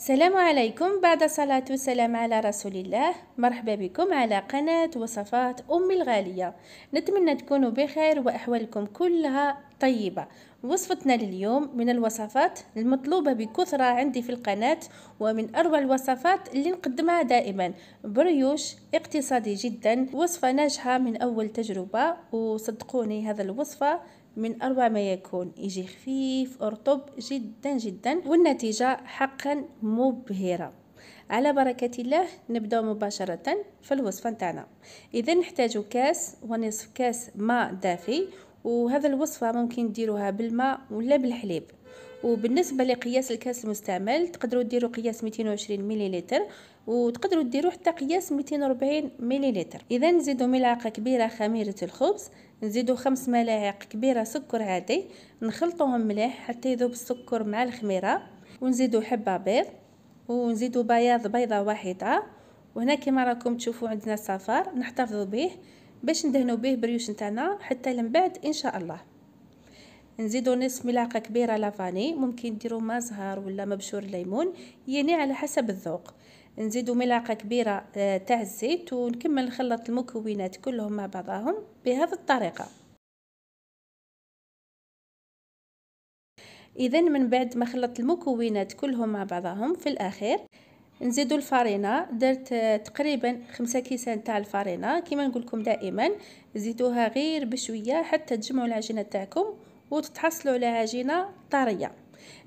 السلام عليكم بعد صلاة والسلام على رسول الله مرحبا بكم على قناة وصفات أم الغالية نتمنى تكونوا بخير وأحوالكم كلها طيبة وصفتنا لليوم من الوصفات المطلوبة بكثرة عندي في القناة ومن أروع الوصفات اللي نقدمها دائما بريوش اقتصادي جدا وصفة ناجحة من أول تجربة وصدقوني هذا الوصفة من أروع ما يكون يجي خفيف أرطب جدا جدا والنتيجة حقا مبهرة على بركة الله نبدأ مباشرة في الوصفة نتاعنا إذا نحتاج كاس ونصف كاس ماء دافي وهذا الوصفة ممكن ديروها بالماء ولا بالحليب وبالنسبه لقياس الكاس المستعمل تقدروا ديروا قياس 220 مليلتر وتقدروا ديروا حتى قياس 240 مليلتر اذا نزيدوا ملعقه كبيره خميره الخبز نزيدو خمس ملاعق كبيرة سكر عادي نخلطوهم مليح حتى يذوب السكر مع الخميرة ونزيدو حبة بيض ونزيدو بياض بيضة واحدة وهنا كما راكم تشوفوا عندنا صفار نحتفظ به باش ندهنو به بريوش نتاعنا حتى من بعد ان شاء الله نزيدو نصف ملعقه كبيره لافاني ممكن ديرو ما زهر ولا مبشور ليمون يعني على حسب الذوق نزيدو ملعقه كبيره آه، تاع الزيت ونكمل نخلط المكونات كلهم مع بعضهم بهذه الطريقه اذا من بعد ما خلطت المكونات كلهم مع بعضهم في الاخير نزيدو الفرينه درت آه، تقريبا خمسة كيسان تاع الفرينه كما نقول لكم دائما زيدوها غير بشويه حتى تجمعوا العجينه تاعكم وتتحصلوا على عجينه طريه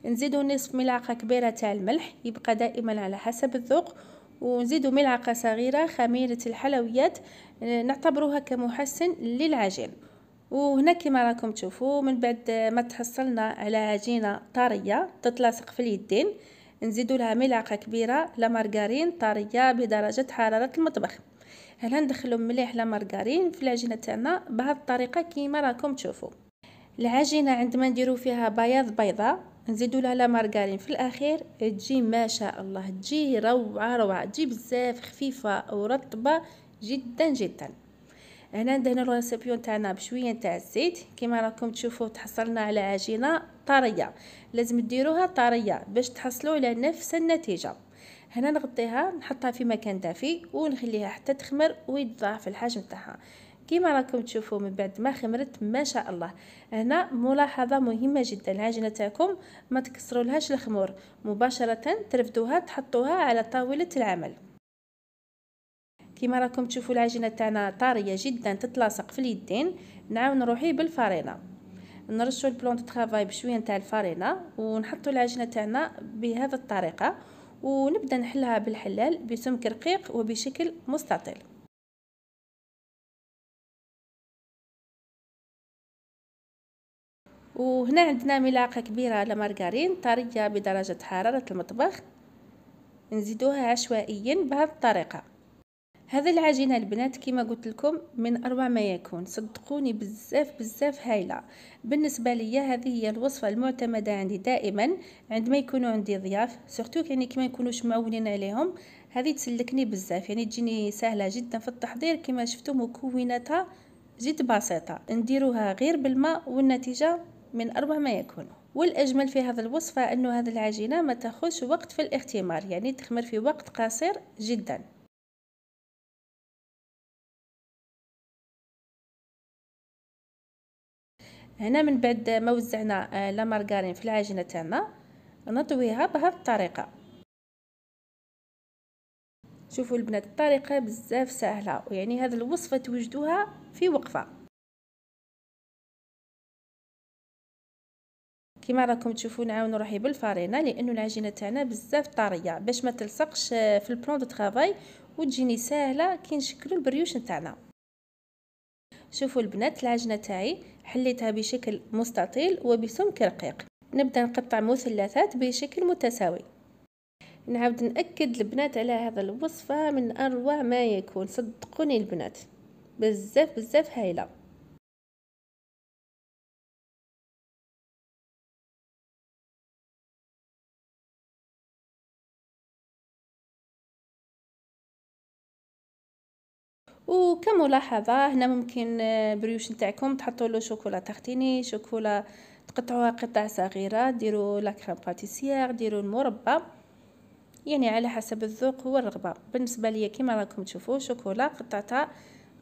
نزيدوا نصف ملعقه كبيره تاع الملح يبقى دائما على حسب الذوق ونزيدوا ملعقه صغيره خميره الحلويات نعتبروها كمحسن للعجين وهنا كما راكم تشوفوا من بعد ما تحصلنا على عجينه طريه تتلاصق في اليدين نزيدوا لها ملعقه كبيره لمارغرين طريه بدرجه حراره المطبخ هنا ندخلوا مليح لمارغرين في العجينه تاعنا بهذه الطريقه كما راكم تشوفوا العجينه عندما نديرو فيها بياض بيضه نزيدو لها لا مارغرين في الاخير تجي ما شاء الله تجي روعه روعه تجي بزاف خفيفه ورطبه جدا جدا هنا ندهن الريسيبيون تاعنا بشويه تاع الزيت كما راكم تشوفوا تحصلنا على عجينه طريه لازم ديروها طريه باش تحصلوا على نفس النتيجه هنا نغطيها نحطها في مكان دافي ونخليها حتى تخمر ويتضاعف الحجم تاعها كما راكم تشوفوا من بعد ما خمرت ما شاء الله هنا ملاحظه مهمه جدا العجينه تاعكم ما تكسرولهاش الخمور مباشره ترفدوها تحطوها على طاوله العمل كما راكم تشوفوا العجينه تاعنا طاريه جدا تتلاصق في اليدين نعاون روحي بالفرينه نرشوا البلون دو طرافاي بشويه نتاع الفرينه ونحطوا العجينه تاعنا بهذه الطريقه ونبدا نحلها بالحلال بسمك رقيق وبشكل مستطيل وهنا عندنا ملعقه كبيره لمارغرين طريه بدرجه حراره المطبخ نزيدوها عشوائيا بهذه الطريقه هذا العجينه البنات كما قلت لكم من اروع ما يكون صدقوني بزاف بزاف هايله بالنسبه لي هذه هي الوصفه المعتمده عندي دائما عندما يكونوا عندي ضياف سورتو يعني كما يكونوش معولين عليهم هذه تسلكني بزاف يعني تجيني سهله جدا في التحضير كما شفتوا مكوناتها جد بسيطه نديروها غير بالماء والنتيجه من أربع ما يكون والأجمل في هذا الوصفة أنه هذا العجينة ما تأخذش وقت في الاختمار يعني تخمر في وقت قصير جدا هنا من بعد ما وزعنا آه، لا في العجينة تاعنا نطويها بهذه الطريقة شوفوا البنات الطريقة بزاف سهلة ويعني هذه الوصفة توجدوها في وقفة كما راكم تشوفوا نعاونوا روحي بالفارينه لانه العجينه تاعنا بزاف طريه باش ما تلصقش آه، في البلون دو طرافاي وتجيني ساهله كي نشكلوا البريوش تاعنا شوفوا البنات العجينه تاعي حليتها بشكل مستطيل وبسمك رقيق نبدا نقطع مثلثات بشكل متساوي نعاود ناكد البنات على هذا الوصفه من اروع ما يكون صدقوني البنات بزاف بزاف هايله وكملاحظه هنا ممكن آه، بريوش نتاعكم تحطوا له شوكولا تختيني شوكولا تقطعوها قطع صغيره ديروا لكرام باتيسيار ديروا المربى يعني على حسب الذوق والرغبه بالنسبه ليا كما راكم تشوفوا شوكولا قطعتها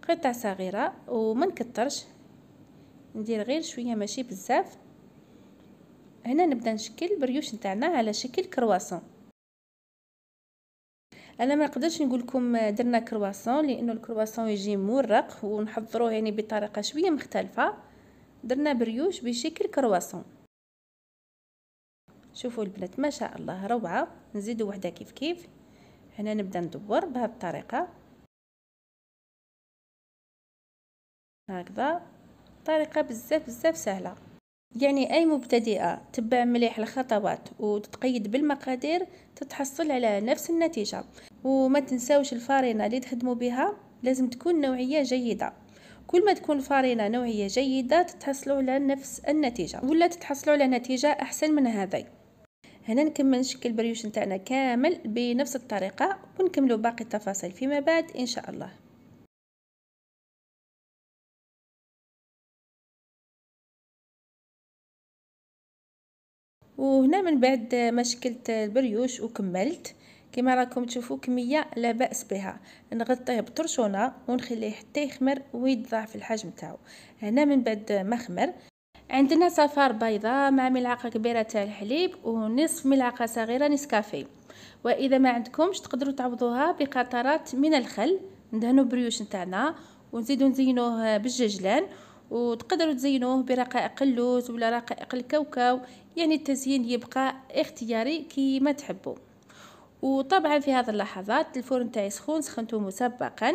قطع صغيره وما نكترش ندير غير شويه ماشي بزاف هنا نبدا نشكل البريوش نتاعنا على شكل كرواسون انا ما نقدرش نقول لكم درنا كرواسون لانه الكرواسون يجي مورق ونحضروه يعني بطريقه شويه مختلفه درنا بريوش بشكل كرواسون شوفوا البنات ما شاء الله روعه نزيدوا وحده كيف كيف هنا نبدا ندور بهذه الطريقه هكذا طريقه بزاف بزاف سهله يعني أي مبتدئة تبع مليح الخطوات وتتقيد بالمقادير تتحصل على نفس النتيجة وما تنساوش الفارينة اللي تخدموا بها لازم تكون نوعية جيدة كل ما تكون الفارينة نوعية جيدة تتحصلوا على نفس النتيجة ولا تتحصلوا على نتيجة أحسن من هذه هنا نكمل نشكل البريوش نتاعنا كامل بنفس الطريقة ونكملوا باقي التفاصيل فيما بعد إن شاء الله وهنا من بعد ما شكلت البريوش وكملت كما راكم تشوفوا كميه لا باس بها نغطيه بطرشونه ونخليه حتى يخمر ويتضاعف الحجم تاعو هنا من بعد ما خمر عندنا صفار بيضاء مع ملعقه كبيره تاع الحليب ونصف ملعقه صغيره نسكافيه واذا ما عندكمش تقدروا تعوضوها بقطرات من الخل ندهنوا بريوش نتاعنا ونزيدو نزينوه بالججلان وتقدروا تزينوه برقائق اللوز ولا رقائق الكاوكاو يعني التزيين يبقى اختياري كيما تحبوا وطبعا في هذه اللحظات الفرن تاعي سخون سخنته مسبقا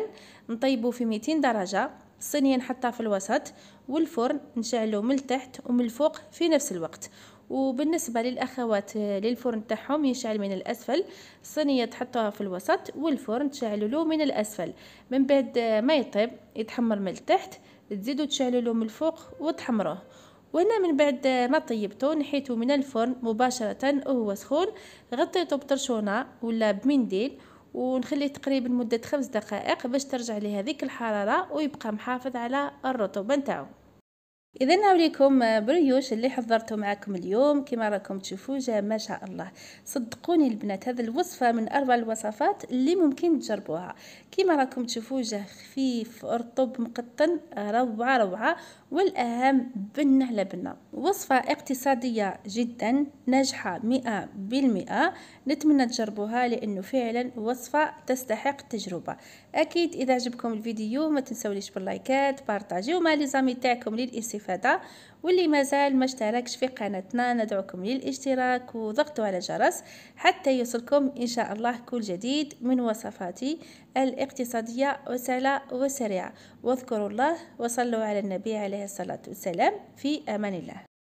نطيبه في 200 درجه الصينيه نحطها في الوسط والفرن نشعلو من التحت ومن الفوق في نفس الوقت وبالنسبه للاخوات للفرن تاعهم يشعل من الاسفل الصينيه تحطوها في الوسط والفرن تشعلوا له من الاسفل من بعد ما يطيب يتحمر من التحت تزيدوا تشعللو من الفوق وتحمروه وهنا من بعد ما طيبته نحيته من الفرن مباشرة وهو سخون غطيته بطرشونة ولا بمنديل ونخليه تقريبا مدة خمس دقائق باش ترجع لهذيك الحرارة ويبقى محافظ على الرطوبة نتاعو اذا نوريكم بريوش اللي حضرته معكم اليوم كما راكم تشوفوا جا ما شاء الله صدقوني البنات هذه الوصفه من اربع الوصفات اللي ممكن تجربوها كما راكم تشوفوا جا خفيف رطب مقطن روعه روعه والاهم بنه على بنه وصفه اقتصاديه جدا ناجحه مئة بالمئة نتمنى تجربوها لانه فعلا وصفه تستحق التجربه اكيد اذا عجبكم الفيديو ما تنسوليش باللايكات بارطاجيو مع لي زامي تاعكم للاستفادة الاستفادة واللي مازال ما اشتركش في قناتنا ندعوكم للاشتراك وضغطوا على الجرس حتى يوصلكم إن شاء الله كل جديد من وصفاتي الاقتصادية وسهلة وسريعة واذكروا الله وصلوا على النبي عليه الصلاة والسلام في أمان الله